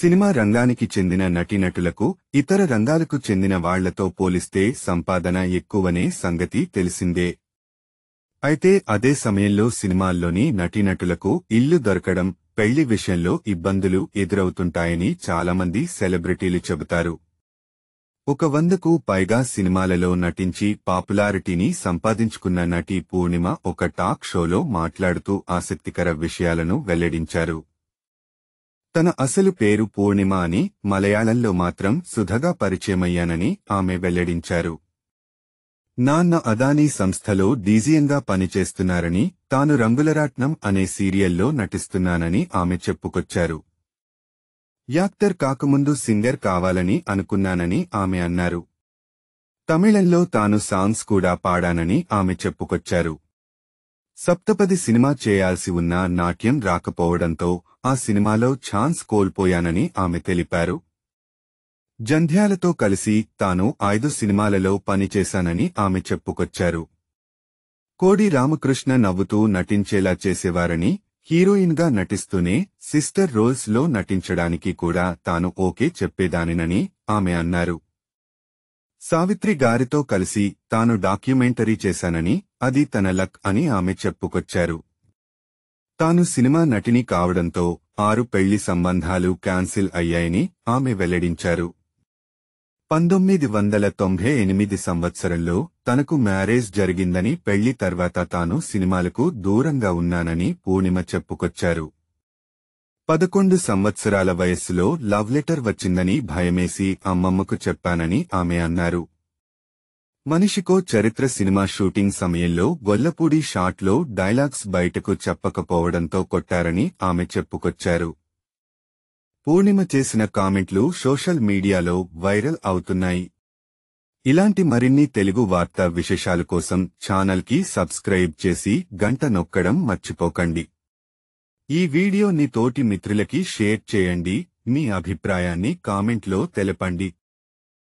cinema రంగానికి చెందిన నటీనటులకు ఇతర రంగాలకు చెందిన వాళ్లతో పోలిస్తే సంపాదన ఎక్కువనే సంగతి తెలిసిందే అయితే అదే సమయంలో సినిమాల్లోని నటీనటులకు ఇల్లు దొరకడం పెళ్లి విషయంలో ఇబ్బందులు ఎదురవుతుంటాయని చాలామంది సెలబ్రిటీలు చెబుతారు ఒక వందకు పైగా సినిమాలలో నటించి పాపులారిటీని సంపాదించుకున్న నటి పూర్ణిమ ఒక టాక్ షోలో మాట్లాడుతూ ఆసక్తికర విషయాలను వెల్లడించారు తన అసలు పేరు పూర్ణిమ అని మలయాళంలో మాత్రం సుధగా పరిచయమయ్యానని ఆమె వెల్లడించారు నాన్న అదానీ సంస్థలో డీజీయంగా పనిచేస్తున్నారని తాను రంగులరాట్నం అనే సీరియల్లో నటిస్తున్నానని ఆమె చెప్పుకొచ్చారు యాక్టర్ కాకముందు సింగర్ కావాలని అనుకున్నానని ఆమె అన్నారు తమిళంలో తాను సాంగ్స్ కూడా పాడానని ఆమె చెప్పుకొచ్చారు సప్తపది సినిమా చేయాల్సి ఉన్న నాట్యం రాకపోవడంతో ఆ సినిమాలో ఛాన్స్ కోల్పోయానని ఆమె తెలిపారు జంధ్యాలతో కలిసి తాను ఐదు సినిమాలలో పనిచేశానని ఆమె చెప్పుకొచ్చారు కోడి రామకృష్ణ నవ్వుతూ నటించేలా చేసేవారని హీరోయిన్గా నటిస్తూనే సిస్టర్ రోల్స్లో నటించడానికి కూడా తాను ఓకే చెప్పేదానినని ఆమె అన్నారు సావిత్రి గారితో కలిసి తాను డాక్యుమెంటరీ చేశానని అది తన లక్ అని ఆమె చెప్పుకొచ్చారు తాను సినిమా నటిని కావడంతో ఆరు పెళ్లి సంబంధాలు క్యాన్సిల్ అయ్యాయని ఆమె వెల్లడించారు పంతొమ్మిది వందల తొంభై ఎనిమిది సంవత్సరంలో తనకు మ్యారేజ్ జరిగిందని పెళ్లి తర్వాత తాను సినిమాలకు దూరంగా ఉన్నానని పూర్ణిమ చెప్పుకొచ్చారు పదకొండు సంవత్సరాల వయస్సులో లవ్ లెటర్ వచ్చిందని భయమేసి అమ్మమ్మకు చెప్పానని ఆమె అన్నారు మనిషికో చరిత్ర సినిమా షూటింగ్ సమయంలో గొల్లపూడి షాట్లో డైలాగ్స్ బయటకు చెప్పకపోవడంతో కొట్టారని ఆమె చెప్పుకొచ్చారు పూర్ణిమ చేసిన కామెంట్లు సోషల్ మీడియాలో వైరల్ అవుతున్నాయి ఇలాంటి మరిన్ని తెలుగు వార్తా విశేషాల కోసం ఛానల్కి సబ్స్క్రైబ్ చేసి గంట నొక్కడం మర్చిపోకండి ఈ వీడియోని తోటి మిత్రులకి షేర్ చేయండి మీ అభిప్రాయాన్ని కామెంట్లో తెలపండి